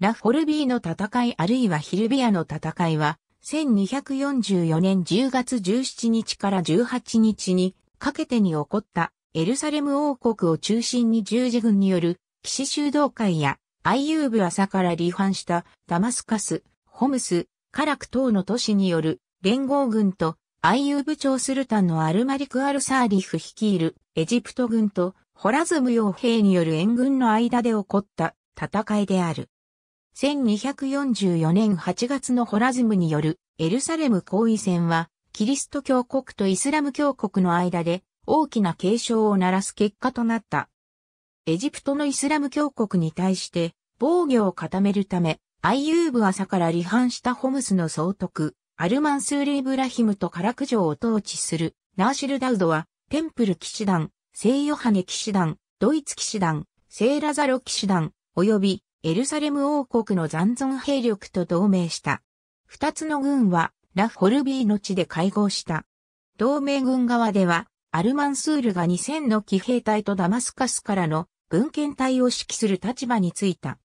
ラフォルビーの戦いあるいはヒルビアの戦いは、1244年10月17日から18日にかけてに起こったエルサレム王国を中心に十字軍による騎士修道会やアイユーブ朝から離反したダマスカス、ホムス、カラク等の都市による連合軍とアイユーブ朝スルタンのアルマリク・アルサーリフ率いるエジプト軍とホラズム傭兵による援軍の間で起こった戦いである。1244年8月のホラズムによるエルサレム行為戦は、キリスト教国とイスラム教国の間で大きな警鐘を鳴らす結果となった。エジプトのイスラム教国に対して防御を固めるため、アイユーブ朝から離反したホムスの総督、アルマンスール・イブラヒムとカラク城を統治するナーシル・ダウドは、テンプル騎士団、聖ヨハネ騎士団、ドイツ騎士団、聖ラザロ騎士団、及びエルサレム王国の残存兵力と同盟した。二つの軍はラフホルビーの地で会合した。同盟軍側では、アルマンスールが2000の騎兵隊とダマスカスからの文献隊を指揮する立場についた。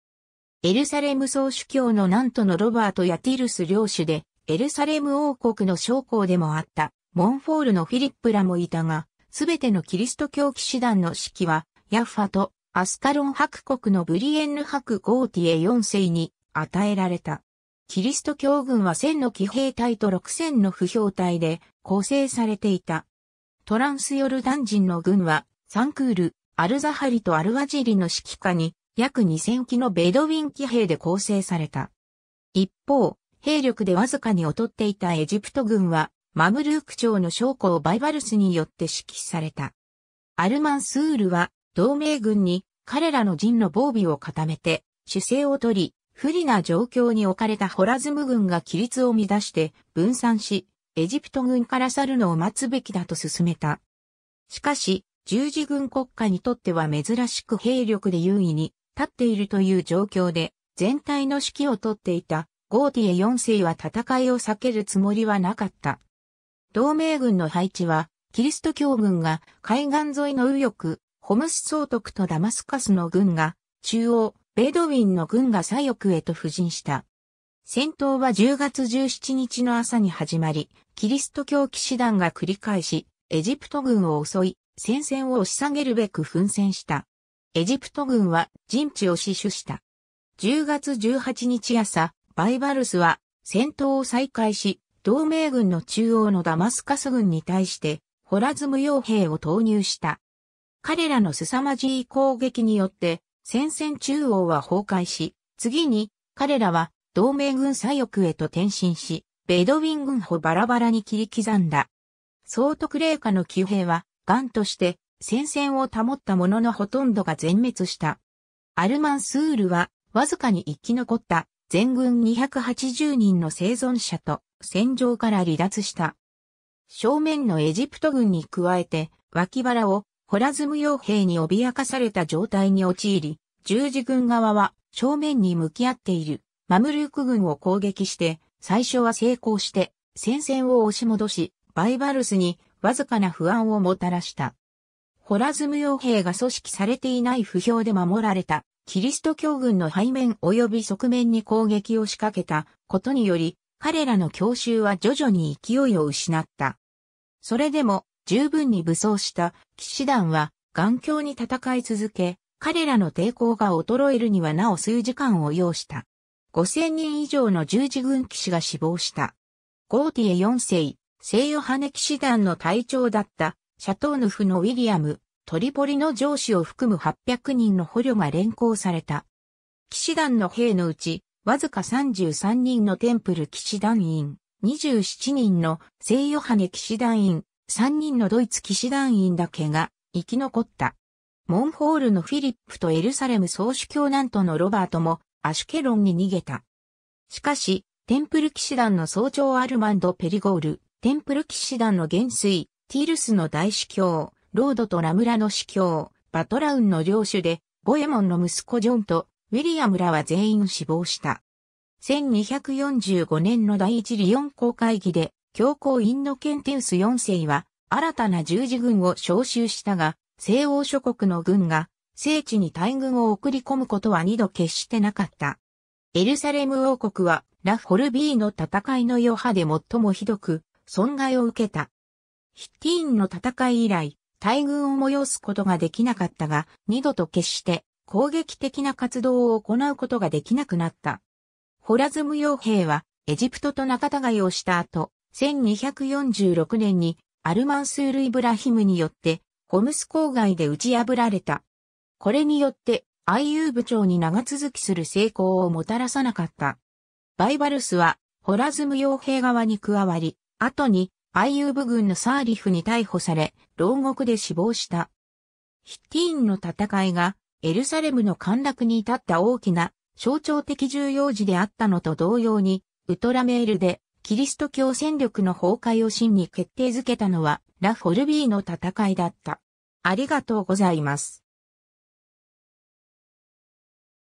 エルサレム総主教のナントのロバート・やティルス領主で、エルサレム王国の将校でもあった、モンフォールのフィリップらもいたが、すべてのキリスト教騎士団の指揮は、ヤッファとアスカロン伯国のブリエンヌ伯ゴーティエ4世に与えられた。キリスト教軍は1000の騎兵隊と6000の不評隊で構成されていた。トランスヨルダン人の軍はサンクール、アルザハリとアルワジリの指揮下に約2000機のベドウィン騎兵で構成された。一方、兵力でわずかに劣っていたエジプト軍はマムルーク朝の将校バイバルスによって指揮された。アルマンスールは同盟軍に彼らの陣の防備を固めて、姿勢を取り、不利な状況に置かれたホラズム軍が規律を乱して分散し、エジプト軍から去るのを待つべきだと進めた。しかし、十字軍国家にとっては珍しく兵力で優位に立っているという状況で、全体の指揮をとっていたゴーティエ4世は戦いを避けるつもりはなかった。同盟軍の配置は、キリスト教軍が海岸沿いの右翼、ホムス総督とダマスカスの軍が、中央、ベドウィンの軍が左翼へと布陣した。戦闘は10月17日の朝に始まり、キリスト教騎士団が繰り返し、エジプト軍を襲い、戦線を押し下げるべく奮戦した。エジプト軍は陣地を死守した。10月18日朝、バイバルスは戦闘を再開し、同盟軍の中央のダマスカス軍に対して、ホラズム傭兵を投入した。彼らの凄まじい攻撃によって、戦線中央は崩壊し、次に、彼らは、同盟軍左翼へと転身し、ベドウィン軍をバラバラに切り刻んだ。総督令下の騎兵は、ガンとして、戦線を保ったもののほとんどが全滅した。アルマンスールは、わずかに生き残った全軍280人の生存者と戦場から離脱した。正面のエジプト軍に加えて脇腹をホラズム傭兵に脅かされた状態に陥り、十字軍側は正面に向き合っているマムルーク軍を攻撃して、最初は成功して戦線を押し戻し、バイバルスにわずかな不安をもたらした。ホラズム傭兵が組織されていない不評で守られたキリスト教軍の背面及び側面に攻撃を仕掛けたことにより、彼らの強襲は徐々に勢いを失った。それでも、十分に武装した騎士団は頑強に戦い続け、彼らの抵抗が衰えるにはなお数時間を要した。5000人以上の十字軍騎士が死亡した。ゴーティエ4世、聖ヨハネ騎士団の隊長だったシャトーヌフのウィリアム、トリポリの上司を含む800人の捕虜が連行された。騎士団の兵のうち、わずか33人のテンプル騎士団員、27人の聖ヨハネ騎士団員、3人のドイツ騎士団員だけが生き残った。モンホールのフィリップとエルサレム総主教なんとのロバートもアシュケロンに逃げた。しかし、テンプル騎士団の総長アルマンド・ペリゴール、テンプル騎士団の元帥、ティールスの大司教、ロードとラムラの司教、バトラウンの領主で、ボエモンの息子ジョンとウィリアムらは全員死亡した。1245年の第一リヨン公会議で教皇インノケンテウス4世は、新たな十字軍を召集したが、西欧諸国の軍が、聖地に大軍を送り込むことは二度決してなかった。エルサレム王国は、ラ・フォルビーの戦いの余波で最もひどく、損害を受けた。ヒッティーンの戦い以来、大軍を催すことができなかったが、二度と決して攻撃的な活動を行うことができなくなった。ホラズム傭兵は、エジプトと仲違いをした後、1246年にアルマンスール・イブラヒムによってホムス郊外で打ち破られた。これによって IU 部長に長続きする成功をもたらさなかった。バイバルスはホラズム傭兵側に加わり、後に IU 部軍のサーリフに逮捕され、牢獄で死亡した。ヒッティーンの戦いがエルサレムの陥落に至った大きな象徴的重要事であったのと同様に、ウトラメールでキリスト教戦力の崩壊を真に決定づけたのは、ラ・フォルビーの戦いだった。ありがとうございます。